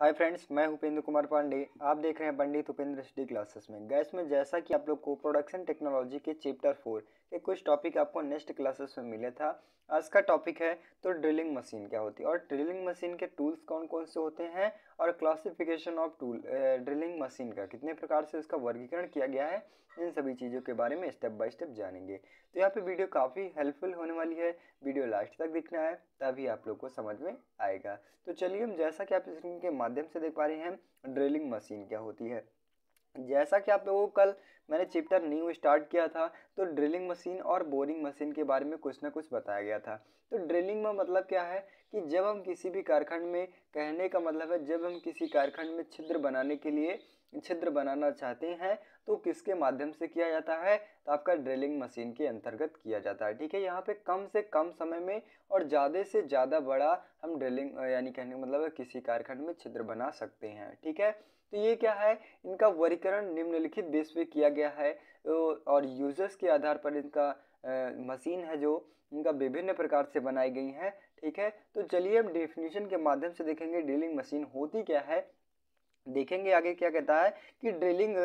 hi friends मैं उपेंद्र कुमार पांडे आप देख रहे हैं पंडित तो उपेंद्र स्टडी क्लासेस में गैस में जैसा कि आप लोग को प्रोडक्शन टेक्नोलॉजी के चैप्टर फोर के कुछ टॉपिक आपको नेक्स्ट क्लासेस में मिले था आज का टॉपिक है तो ड्रिलिंग मशीन क्या होती है और ड्रिलिंग मशीन के टूल्स कौन कौन से होते हैं और classification of tool drilling machine का कितने प्रकार से उसका वर्गीकरण किया गया है इन सभी चीज़ों के बारे में स्टेप बाय स्टेप जानेंगे तो यहाँ पे वीडियो काफ़ी हेल्पफुल होने वाली है वीडियो लास्ट तक देखना है तभी आप लोग को समझ में आएगा तो चलिए हम जैसा कि आप स्क्रीन के माध्यम से देख पा रहे हैं ड्रिलिंग मशीन क्या होती है जैसा कि आप लोगों को कल मैंने चैप्टर न्यू स्टार्ट किया था तो ड्रिलिंग मशीन और बोरिंग मशीन के बारे में कुछ ना कुछ बताया गया था तो ड्रिलिंग में मतलब क्या है कि जब हम किसी भी कारखंड में कहने का मतलब है जब हम किसी कारखंड में छिद्र बनाने के लिए छिद्र बनाना चाहते हैं तो किसके माध्यम से किया जाता है तो आपका ड्रिलिंग मशीन के अंतर्गत किया जाता है ठीक है यहाँ पे कम से कम समय में और ज़्यादा से ज़्यादा बड़ा हम ड्रिलिंग यानी कहने का मतलब किसी कारखंड में छिद्र बना सकते हैं ठीक है तो ये क्या है इनका वर्गीकरण निम्नलिखित बेस पे किया गया है तो और यूजर्स के आधार पर इनका मशीन है जो इनका विभिन्न प्रकार से बनाई गई हैं ठीक है तो चलिए हम डेफिनेशन के माध्यम से देखेंगे ड्रिलिंग मशीन होती क्या है देखेंगे आगे क्या कहता है कि ड्रिलिंग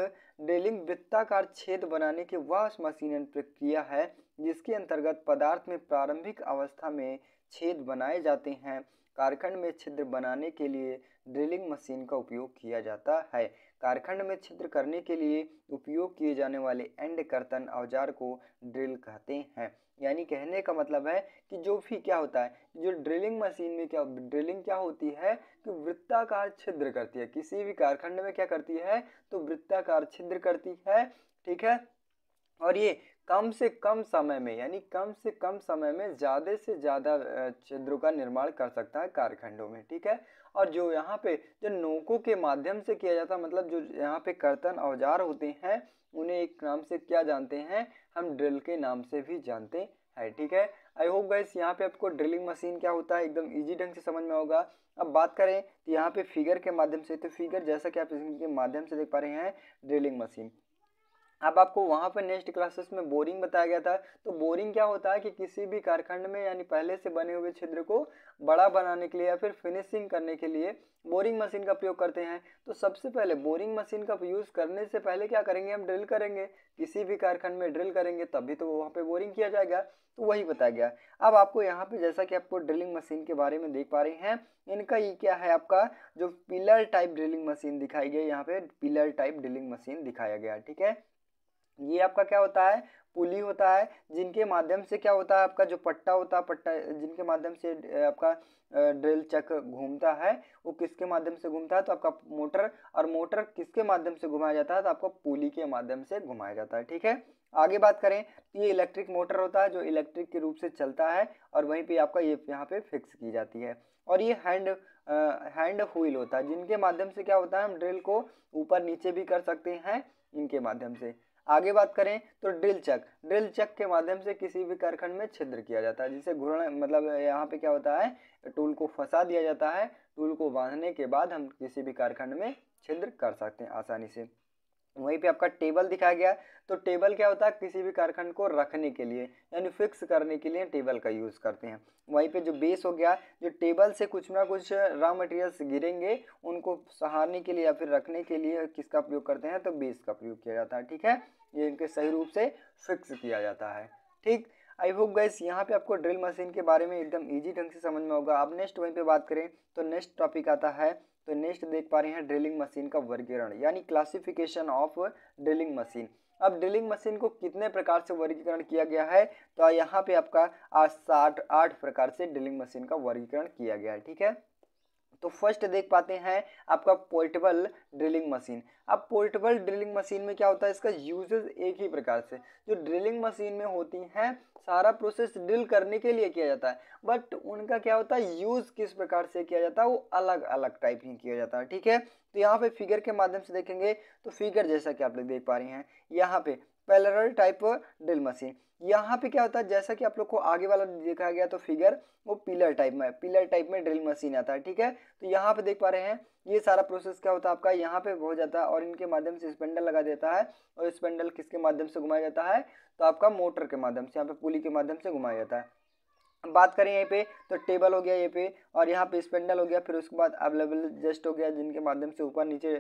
ड्रिलिंग वृत्ताकार छेद बनाने की वह मशीन प्रक्रिया है जिसके अंतर्गत पदार्थ में प्रारंभिक अवस्था में छेद बनाए जाते हैं कारखंड में छिद्र बनाने के लिए ड्रिलिंग मशीन का उपयोग किया जाता है कारखंड में छिद्र करने के लिए उपयोग किए जाने वाले एंड कर्तन औजार को ड्रिल कहते हैं यानी कहने का मतलब है कि जो भी क्या होता है जो ड्रिलिंग मशीन में क्या ड्रिलिंग क्या होती है कि वृत्ताकार छिद्र करती है किसी भी कारखंड में क्या करती है तो वृत्ताकार छिद्र करती है ठीक है और ये कम से कम समय में यानी कम से कम समय में ज़्यादा से ज़्यादा छिद्रों का निर्माण कर सकता है कारखंडों में ठीक है और जो यहाँ पे जो नोकों के माध्यम से किया जाता है मतलब जो यहाँ पे कर्तन औजार होते हैं उन्हें एक नाम से क्या जानते हैं हम ड्रिल के नाम से भी जानते हैं ठीक है आई होप गाइस यहाँ पे आपको ड्रिलिंग मशीन क्या होता है एकदम इजी ढंग से समझ में होगा अब बात करें तो यहाँ पे फिगर के माध्यम से तो फिगर जैसा कि आप इसके माध्यम से देख पा रहे हैं ड्रिलिंग मशीन अब आपको वहाँ पर नेक्स्ट क्लासेस में बोरिंग बताया गया था तो बोरिंग क्या होता है कि किसी भी कारखंड में यानी पहले से बने हुए छिद्र को बड़ा बनाने के लिए या फिर फिनिशिंग करने के लिए बोरिंग मशीन का प्रयोग करते हैं तो सबसे पहले बोरिंग मशीन का यूज़ करने से पहले क्या करेंगे हम ड्रिल करेंगे किसी भी कारखंड में ड्रिल करेंगे तभी तो वहाँ पर बोरिंग किया जाएगा तो वही बताया गया अब आपको यहाँ पर जैसा कि आपको ड्रिलिंग मशीन के बारे में देख पा रहे हैं इनका ये क्या है आपका जो पिलर टाइप ड्रिलिंग मशीन दिखाई गई यहाँ पे पिलर टाइप ड्रिलिंग मशीन दिखाया गया ठीक है ये आपका क्या होता है पुली होता है जिनके माध्यम से क्या होता है आपका जो पट्टा होता है पट्टा जिनके माध्यम से आपका ड्रिल चक घूमता है वो किसके माध्यम से घूमता है तो आपका मोटर और मोटर किसके माध्यम से घुमाया जाता है तो आपको पुली के माध्यम से घुमाया जाता है ठीक है आगे बात करें तो ये इलेक्ट्रिक मोटर होता है जो इलेक्ट्रिक के रूप से चलता है और वहीं पर आपका ये यहाँ पे फिक्स की जाती है और ये हैंड हैंड व्हील होता है जिनके माध्यम से क्या होता है हम ड्रिल को ऊपर नीचे भी कर सकते हैं इनके माध्यम से आगे बात करें तो ड्रिल चक ड्रिल चक के माध्यम से किसी भी कारखंड में छिद्र किया जाता है जिसे घूर्ण मतलब यहाँ पे क्या होता है टूल को फंसा दिया जाता है टूल को बांधने के बाद हम किसी भी कारखंड में छिद्र कर सकते हैं आसानी से वहीं पे आपका टेबल दिखाया गया तो टेबल क्या होता है किसी भी कारखंड को रखने के लिए यानी फिक्स करने के लिए टेबल का यूज़ करते हैं वहीं पे जो बेस हो गया जो टेबल से कुछ ना कुछ रॉ मटेरियल्स गिरेंगे उनको सहारने के लिए या फिर रखने के लिए किसका प्रयोग करते हैं तो बेस का प्रयोग किया जाता है ठीक है ये इनके सही रूप से फिक्स किया जाता है ठीक आई होप गाइस यहाँ पे आपको ड्रिल मशीन के बारे में एकदम ईजी ढंग से समझ में होगा अब नेक्स्ट वहीं पे बात करें तो नेक्स्ट टॉपिक आता है तो नेक्स्ट देख पा रहे हैं ड्रिलिंग मशीन का वर्गीकरण यानी क्लासिफिकेशन ऑफ ड्रिलिंग मशीन अब ड्रिलिंग मशीन को कितने प्रकार से वर्गीकरण किया गया है तो यहाँ पे आपका साठ आठ प्रकार से ड्रिलिंग मशीन का वर्गीकरण किया गया है ठीक है तो फर्स्ट देख पाते हैं आपका पोर्टेबल ड्रिलिंग मशीन अब पोर्टेबल ड्रिलिंग मशीन में क्या होता है इसका यूजेज एक ही प्रकार से जो ड्रिलिंग मशीन में होती हैं सारा प्रोसेस ड्रिल करने के लिए किया जाता है बट उनका क्या होता है यूज़ किस प्रकार से किया जाता है वो अलग अलग टाइप ही किया जाता है ठीक है तो यहाँ पे फिगर के माध्यम से देखेंगे तो फिगर जैसा कि आप लोग देख पा रहे हैं यहाँ पे पैलरल टाइप ड्रिल मशीन यहाँ पे क्या होता है जैसा कि आप लोग को आगे वाला देखा गया तो फिगर वो पिलर टाइप में पिलर टाइप में ड्रिल मशीन आता है ठीक है तो यहाँ पे देख पा रहे हैं ये सारा प्रोसेस क्या होता है आपका यहाँ पे हो जाता है और इनके माध्यम से स्पेंडल लगा देता है और स्पेंडल किसके माध्यम से घुमाया जाता है तो आपका मोटर के माध्यम से यहाँ पे पुली के माध्यम से घुमाया जाता है बात करें यहीं पे तो टेबल हो गया यहीं पे और यहाँ पे स्पेंडल हो गया फिर उसके बाद अवेलेबल जस्ट हो गया जिनके माध्यम से ऊपर नीचे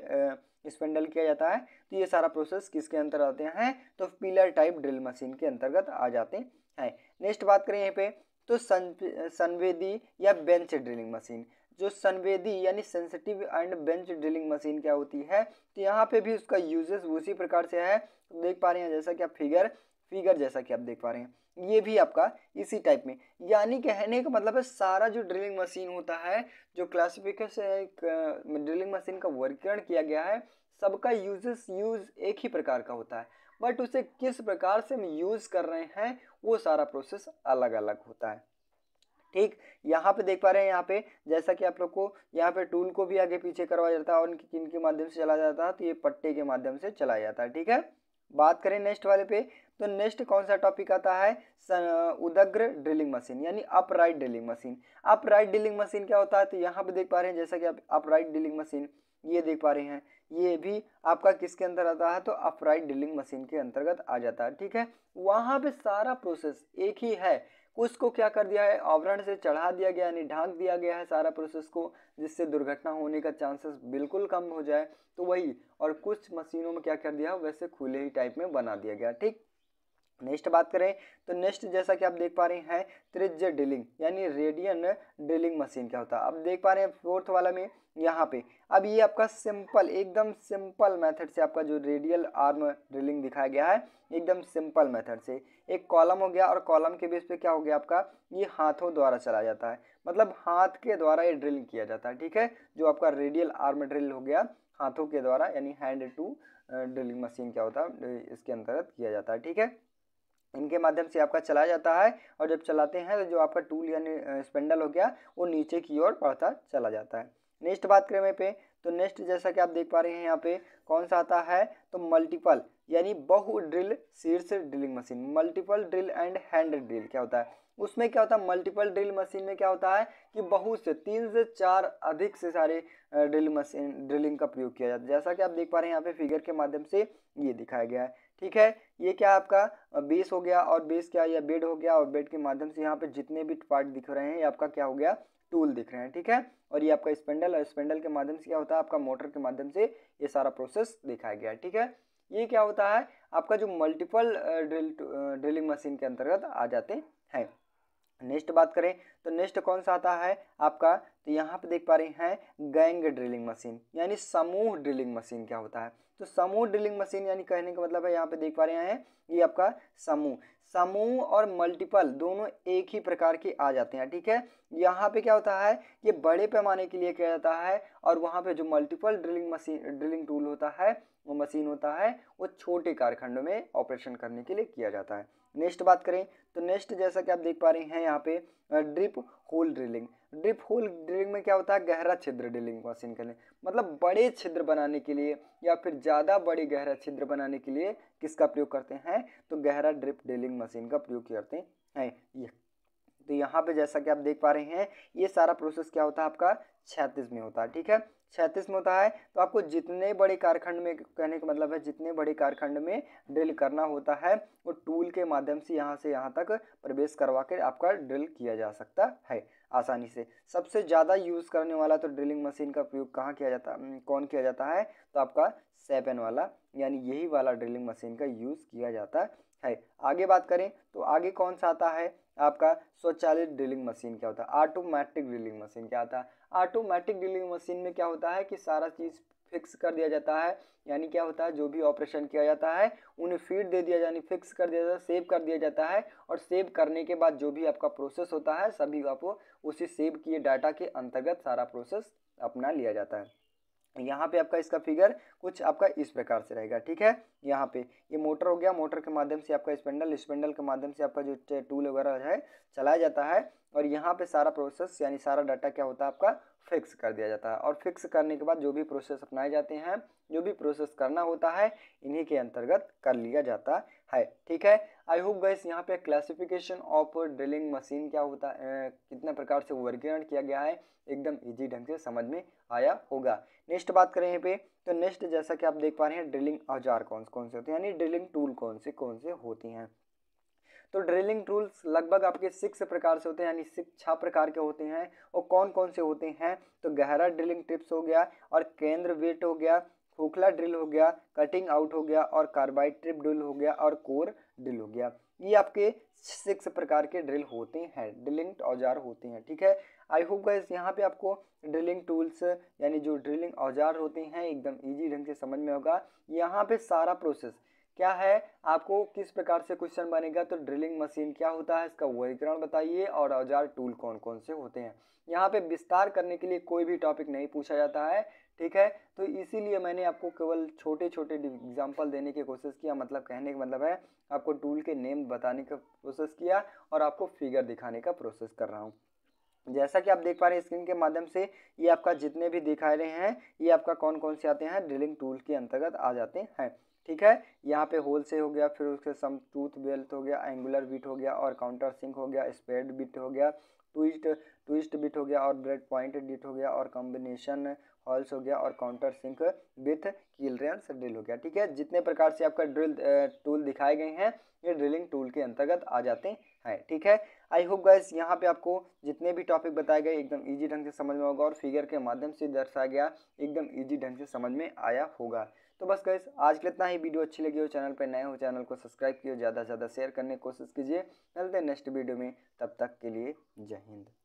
स्पेंडल किया जाता है तो ये सारा प्रोसेस किसके अंतर आते हैं तो पिलर टाइप ड्रिल मशीन के अंतर्गत आ जाते हैं नेक्स्ट बात करें यहीं पे तो सं संवेदी या बेंच ड्रिलिंग मशीन जो संवेदी यानी sensitive and bench drilling machine क्या होती है तो यहाँ पे भी उसका यूजेस उसी प्रकार से है देख पा रहे हैं जैसा कि आप फिगर फिगर जैसा कि आप देख पा रहे हैं ये भी आपका इसी टाइप में यानी कहने का मतलब है सारा जो ड्रिलिंग मशीन होता है जो क्लासिफिकेशन ड्रिलिंग मशीन का वर्गीकरण किया गया है सबका यूजेस यूज एक ही प्रकार का होता है बट उसे किस प्रकार से हम यूज़ कर रहे हैं वो सारा प्रोसेस अलग अलग होता है ठीक यहाँ पे देख पा रहे हैं यहाँ पे जैसा कि आप लोग को यहाँ पे टूल को भी आगे पीछे करवाया जाता है और इनके किन के माध्यम से चलाया जाता है तो ये पट्टे के माध्यम से चलाया जाता है ठीक है बात करें नेक्स्ट वाले पे तो नेक्स्ट कौन सा टॉपिक आता है उदग्र ड्रिलिंग मशीन यानी upright drilling machine upright drilling machine क्या होता है तो यहाँ पे देख पा रहे हैं जैसा कि आप अपराइट ड्रिलिंग मशीन ये देख पा रहे हैं ये भी आपका किसके अंदर आता है तो अपराइट ड्रिलिंग मशीन के अंतर्गत आ जाता है ठीक है वहाँ पर सारा प्रोसेस एक ही है उसको क्या कर दिया है आवरण से चढ़ा दिया गया यानी ढांक दिया गया है सारा प्रोसेस को जिससे दुर्घटना होने का चांसेस बिल्कुल कम हो जाए तो वही और कुछ मशीनों में क्या कर दिया वैसे खुले ही टाइप में बना दिया गया ठीक नेक्स्ट बात करें तो नेक्स्ट जैसा कि आप देख पा रहे हैं त्रिज्य ड्रिलिंग यानी रेडियन ड्रिलिंग मशीन क्या होता है अब देख पा रहे हैं फोर्थ वाला में यहाँ पे अब ये आपका सिंपल एकदम सिंपल मेथड से आपका जो रेडियल आर्म ड्रिलिंग दिखाया गया है एकदम सिंपल मेथड से एक कॉलम हो गया और कॉलम के बेस पे क्या हो गया आपका ये हाथों द्वारा चला जाता है मतलब हाथ के द्वारा ये ड्रिल किया जाता है ठीक है जो आपका रेडियल आर्म ड्रिल हो गया हाथों के द्वारा यानी हैंड टू ड्रिलिंग मशीन क्या होता है इसके अंतर्गत किया जाता है ठीक है इनके माध्यम से आपका चला जाता है और जब चलाते हैं तो जो आपका टूल यानी स्पेंडल हो गया वो नीचे की ओर बढ़ता चला जाता है नेक्स्ट बात करें मैं पे तो नेक्स्ट जैसा कि आप देख पा रहे हैं यहाँ पे कौन सा आता है तो मल्टीपल यानी बहु ड्रिल शीर्ष drilling machine multiple drill and hand drill क्या होता है उसमें क्या होता है मल्टीपल ड्रिल मशीन में क्या होता है कि बहुत से तीन से चार अधिक से सारे ड्रिल मशीन ड्रिलिंग का प्रयोग किया जाता है जैसा कि आप देख पा रहे हैं यहाँ पे फिगर के माध्यम से ये दिखाया गया है ठीक है ये क्या आपका बेस हो गया और बेस क्या या बेड हो गया और बेड के माध्यम से यहाँ पे जितने भी पार्ट दिख रहे हैं ये आपका क्या हो गया टूल दिख रहे हैं ठीक है और ये आपका स्पेंडल और स्पेंडल के माध्यम से क्या होता है आपका मोटर के माध्यम से ये सारा प्रोसेस दिखाया गया ठीक है ये क्या होता है आपका जो मल्टीपल ड्रिल ड्रिलिंग मशीन के अंतर्गत आ जाते हैं नेक्स्ट बात करें तो नेक्स्ट कौन सा आता है आपका तो यहाँ पे देख पा रहे हैं गैंग ड्रिलिंग मशीन यानी समूह ड्रिलिंग मशीन क्या होता है तो समूह ड्रिलिंग मशीन यानी कहने का मतलब है यहाँ पे देख पा रहे हैं ये आपका समूह समूह और मल्टीपल दोनों एक ही प्रकार के आ जाते हैं ठीक है यहाँ पे क्या होता है ये बड़े पैमाने के लिए किया जाता है और वहाँ पे जो multiple drilling machine drilling tool होता है वो मशीन होता है वो छोटे कारखंडों में ऑपरेशन करने के लिए किया जाता है नेक्स्ट बात करें तो नेक्स्ट जैसा कि आप देख पा रहे हैं यहाँ पे drip hole drilling drip hole drilling में क्या होता है गहरा छिद्र ड्रिलिंग मशीन लिए मतलब बड़े छिद्र बनाने के लिए या फिर ज़्यादा बड़े गहरा छिद्र बनाने के लिए किसका प्रयोग करते हैं तो गहरा ड्रिप ड्रिलिंग मशीन का प्रयोग करते हैं ये तो यहाँ पे जैसा कि आप देख पा रहे हैं ये सारा प्रोसेस क्या होता है आपका छत्तीस में होता है ठीक है छत्तीस में होता है तो आपको जितने बड़े कारखंड में कहने का मतलब है जितने बड़े कारखंड में ड्रिल करना होता है वो टूल के माध्यम से यहाँ से यहाँ तक प्रवेश करवा के आपका ड्रिल किया जा सकता है आसानी से सबसे ज़्यादा यूज़ करने वाला तो ड्रिलिंग मशीन का प्रयोग कहाँ किया जाता कौन किया जाता है तो आपका सेपन वाला यानी यही वाला ड्रिलिंग मशीन का यूज़ किया जाता है आगे बात करें तो आगे कौन सा आता है आपका स्वचालित ड्रिलिंग मशीन क्या होता है ऑटोमेटिक ड्रिलिंग मशीन क्या होता है ऑटोमेटिक ड्रिलिंग मशीन में क्या होता है कि सारा चीज़ फिक्स कर दिया जाता है यानी क्या होता है जो भी ऑपरेशन किया जाता है उन्हें फीड दे दिया यानी फिक्स कर दिया जाता है सेव कर दिया जाता है और सेव करने के बाद जो भी आपका प्रोसेस होता है सभी आपको उसी सेव किए डाटा के अंतर्गत सारा प्रोसेस अपना लिया जाता है यहाँ पे आपका इसका फिगर कुछ आपका इस प्रकार से रहेगा ठीक है यहाँ पे ये मोटर हो गया मोटर के माध्यम से आपका स्पेंडल स्पेंडल के माध्यम से आपका जो टूल वगैरह है चलाया जाता है और यहाँ पे सारा प्रोसेस यानी सारा डाटा क्या होता है आपका फिक्स कर दिया जाता है और फिक्स करने के बाद जो भी प्रोसेस अपनाए जाते हैं जो भी प्रोसेस करना होता है इन्हीं के अंतर्गत कर लिया जाता है ठीक है आई होप गाइस यहाँ पे क्लासिफिकेशन ऑफ ड्रिलिंग मशीन क्या होता है कितना प्रकार से वर्गीकरण किया गया है एकदम इजी ढंग से समझ में आया होगा नेक्स्ट बात करें यहाँ पे तो नेक्स्ट जैसा कि आप देख पा रहे हैं ड्रिलिंग औजार कौन कौन से होते हैं यानी ड्रिलिंग टूल कौन से कौन से होती हैं तो ड्रिलिंग टूल्स लगभग आपके सिक्स प्रकार से होते हैं यानी सिक्स छः प्रकार के होते हैं और कौन कौन से होते हैं तो गहरा ड्रिलिंग टिप्स हो गया और केंद्र वेट हो गया खोखला ड्रिल हो गया कटिंग आउट हो गया और कार्बाइड ट्रिप ड्रिल हो गया और कोर ड्रिल हो गया ये आपके सिक्स प्रकार के ड्रिल होते हैं ड्रिलिंग औजार होते हैं ठीक है आई होप गाइस यहाँ पे आपको ड्रिलिंग टूल्स यानी जो ड्रिलिंग औजार होते हैं एकदम इजी ढंग से समझ में होगा यहाँ पे सारा प्रोसेस क्या है आपको किस प्रकार से क्वेश्चन बनेगा तो ड्रिलिंग मशीन क्या होता है इसका वर्गीकरण बताइए और औजार टूल कौन कौन से होते हैं यहाँ पे विस्तार करने के लिए कोई भी टॉपिक नहीं पूछा जाता है ठीक है तो इसीलिए मैंने आपको केवल छोटे छोटे एग्जाम्पल देने की कोशिश किया मतलब कहने का मतलब है आपको टूल के नेम बताने का प्रोसेस किया और आपको फिगर दिखाने का प्रोसेस कर रहा हूँ जैसा कि आप देख पा रहे हैं स्क्रीन के माध्यम से ये आपका जितने भी दिखाए रहे हैं ये आपका कौन कौन से आते हैं ड्रिलिंग टूल के अंतर्गत आ जाते हैं ठीक है यहाँ पे होल से हो गया फिर उसके सम टूथ बेल्ट हो गया एंगुलर बिट हो गया और काउंटर सिंक हो गया स्पेड बिट हो गया ट्विस्ट ट्विस्ट बिट हो गया और ब्रेड पॉइंट डिट हो गया और कॉम्बिनेशन हॉल्स हो गया और countersink with clearance drill हो गया ठीक है जितने प्रकार से आपका ड्रिल टूल दिखाए गए हैं ये ड्रिलिंग टूल के अंतर्गत आ जाते हैं ठीक है आई होप गाइस यहाँ पे आपको जितने भी टॉपिक बताए गए एकदम इजी ढंग से समझ में होगा और फिगर के माध्यम से दर्शाया गया एकदम इजी ढंग से समझ में आया होगा तो बस गैस आज के इतना ही वीडियो अच्छी लगी हो चैनल पर नए हो चैनल को सब्सक्राइब किए ज़्यादा से ज़्यादा शेयर करने की कोशिश कीजिए मिलते हैं नेक्स्ट वीडियो में तब तक के लिए जय हिंद